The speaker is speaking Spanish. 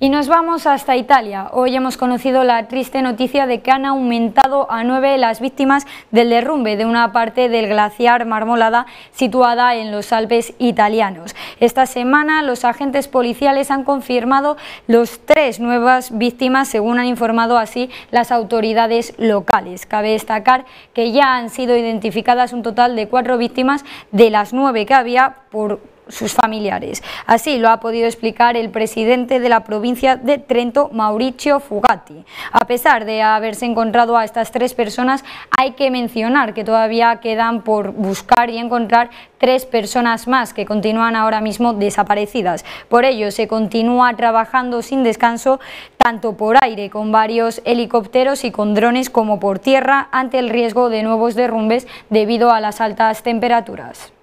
Y nos vamos hasta Italia. Hoy hemos conocido la triste noticia de que han aumentado a nueve las víctimas del derrumbe de una parte del glaciar Marmolada situada en los Alpes italianos. Esta semana los agentes policiales han confirmado los tres nuevas víctimas, según han informado así las autoridades locales. Cabe destacar que ya han sido identificadas un total de cuatro víctimas de las nueve que había por sus familiares. Así lo ha podido explicar el presidente de la provincia de Trento, Mauricio Fugatti. A pesar de haberse encontrado a estas tres personas, hay que mencionar que todavía quedan por buscar y encontrar tres personas más que continúan ahora mismo desaparecidas. Por ello, se continúa trabajando sin descanso, tanto por aire con varios helicópteros y con drones como por tierra, ante el riesgo de nuevos derrumbes debido a las altas temperaturas.